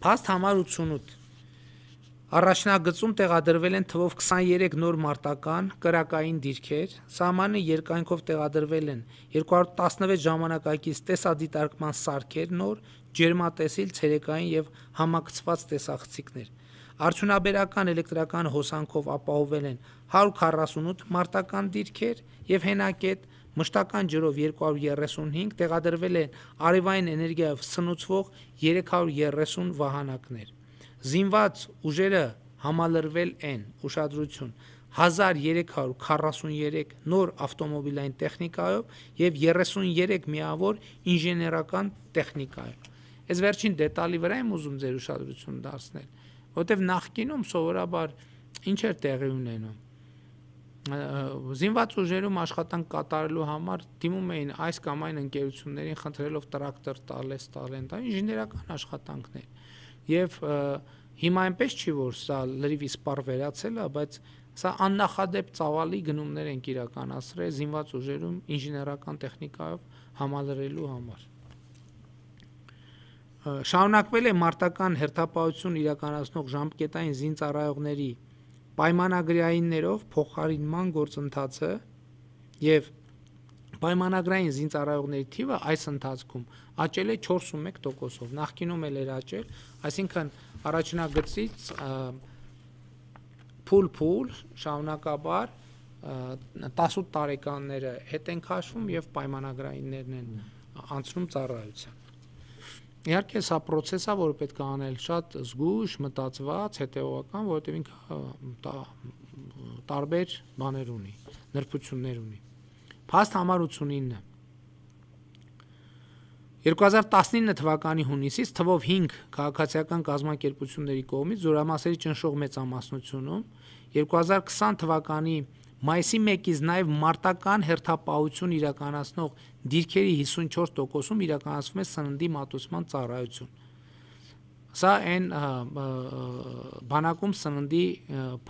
Փաստ համար 88 Առաջնագծում տեղադրվել են թվով 23 նոր մարտական կրակային դիրքեր, սահմանը երկայնքով տեղադրվել են 216 ժամանակակից տեսադիտարկման սարքեր նոր, ջերմատեսիլ, ցերեկային եւ համակցված տեսախցիկներ։ Արդյունաբերական էլեկտրական հոսանքով ապահովել են 148 մարտական դիրքեր եւ հենակետ 1 մշտական ջրով 235 տեղադրվել են արևային էներգիայով սնուցվող 330 վահանակներ։ Զինված ուժերը համալրվել են ուշադրություն 1343 նոր ավտոմոբիլային տեխնիկայով եւ 33 միավոր ինժեներական տեխնիկայով։ Այս վերջին դետալի վրա եմ ուզում ձեր ուշադրություն դարձնել, որտեղ նախկինում սովորաբար ինչ էր տեղի ունենում զինված ուժերում աշխատանք կատարելու համար դիմում էին այս կամ այն ընկերություններին խնդրելով տրակտոր տալես տալեն դա ինժեներական աշխատանքներ եւ հիմա այնպես չի որ սա լրիվ իսպար վերացել է բայց սա աննախադեպ ծավալի գնումներ են իրականացրել զինված ուժերում ինժեներական տեխնիկայով համալրելու համար շարունակվել է մարտական հերթապահություն իրականացնող ժամկետային զինծառայողների պայմանագրայիններով փոխարինման գործընթացը եւ պայմանագրային զինծառայողների թիվը այս ընթացքում աճել է 41%-ով։ Նախկինում էլ էր աճել, այսինքն առաջնագծից փուլ-փուլ շառնակաբար 18 տարեկանները հետ են քաշվում եւ պայմանագրայիններն են անցնում ծառայության։ Իհարկե սա process է, որը պետք է անել շատ զգույշ, մտածված, հետևողական, որովհետև ինքը տարբեր բաներ ունի, նրբություններ ունի։ Փաստ համար 89 2019 թվականի հունիսից թվով 5 քաղաքացիական կազմակերպությունների կողմից զորամասերի ճնշող մեծամասնությունում 2020 թվականի Մայիսի 1-ից նաև մարտական հերթապահություն իրականացնող դիրքերի 54%-ում իրականացվում է սննդի մատուցման ծառայություն։ Սա այն բանակում սննդի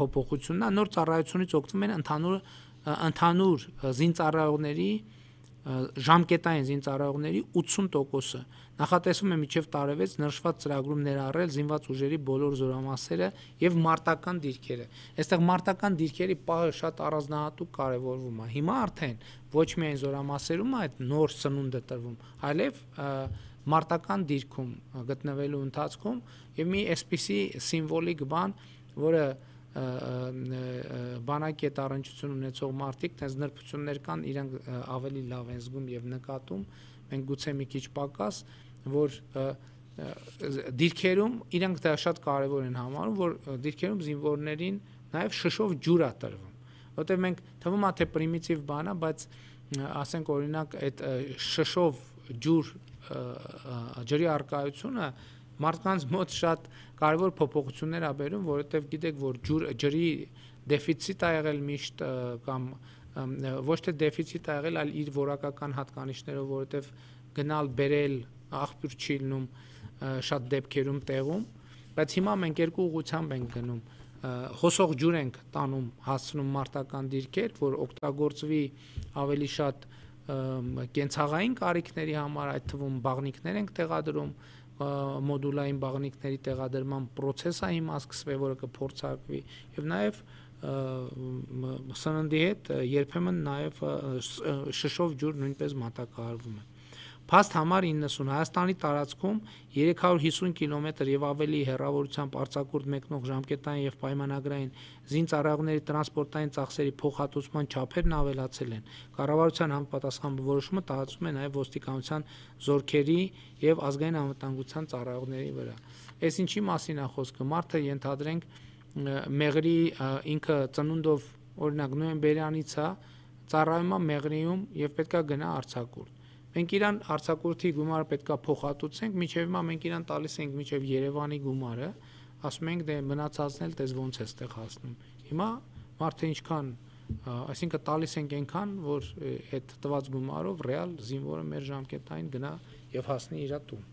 փոփոխությունն է, նոր ծառայությունից օգտվում են ընդհանուր ընդհանուր զինծառայողների ժամկետային զինծառայողների 80%-ը։ Նախատեսվում է միջև տարեվեց նշված ծրագրում ներառել զինված ուժերի բոլոր զորամասերը եւ մարտական դիրքերը։ Այստեղ մարտական դիրքերի պահը շատ առանձնահատուկ կարևորվում է։ Հիմա արդեն ոչ միայն զորամասերում է այդ նոր սնունդը տրվում, այլև մարտական դիրքում գտնվելու ընթացքում եւ մի այսպիսի սիմվոլիկ բան, որը բանակի հետ առնչություն ունեցող մարդիկ, տենց նրբություններ կան, իրենք ավելի լավ են զգում եւ նկատում, մենք գուցե մի քիչ պակաս, որ դիրքերում իրենք դա շատ կարևոր են համարում, որ դիրքերում զինվորներին նաև շշով ջուր է տրվում, որտեղ մենք թվում է թե պրիմիտիվ բան է, բայց ասենք օրինակ այդ շշով ջուր ջրի արկայությունը մարդկանց մոտ շատ կարևոր փոփոխություններ ա բերում, որովհետև գիտեք, որ ջուր ջրի դեֆիցիտ ա եղել միշտ կամ ոչ թե դեֆիցիտ ա եղել, այլ իր որակական հատկանիշներով, որովհետև գնալ բերել աղբյուր չի լինում շատ դեպքերում տեղում, բայց հիմա մենք երկու ուղությամբ ենք գնում հոսող ջուր ենք տանում հասցնում մարտական դիրքեր, որ օգտագործվի ավելի շատ կենցաղային կարիքների համար, այդ թվում բաղնիկներ ենք տեղադրում, մոդուլային բաղնիկների տեղադրման process-ը հիմա սկսվե, որը կփորձարկվի եւ նաեւ սննդի հետ երբեմն նաեւ շշով ջուր նույնպես մատակարարվում է։ Փաստ համար 90 Հայաստանի տարածքում 350 կիլոմետր եւ ավելի հեռավորությամբ արձակուրդ մեկնող ժամկետային եւ պայմանագրային զինծառայողների տրանսպորտային ծախսերի փոխհատուցման չափերն ավելացել են։ Կառավարության համապատասխան որոշումը տարածվում է նաեւ ոստիկանության զորքերի եւ ազգային անվտանգության ծառայողների վրա։ Այս ինչի մասին է խոսքը։ Մարդը ենթադրենք մեղրի ինքը ծնունդով օրինակ նոյեմբերյանից է ծառայում է մեղրիում եւ պետքա գնա արցակուրդ Մենք իրան արցակուրտի գումարը պետքա փոխհատուցենք, միջև հիմա մենք իրան տալիս ենք միջև Երևանի գումարը, ասում ենք դե մնացածն էլ դες ոնց է ստեղ հասնում։ Հիմա մարդը ինչքան, այսինքն տալիս ենք այնքան, որ այդ տված գումարով ռեալ զինվորը մեր ժամկետային գնա եւ հասնի իր տուն։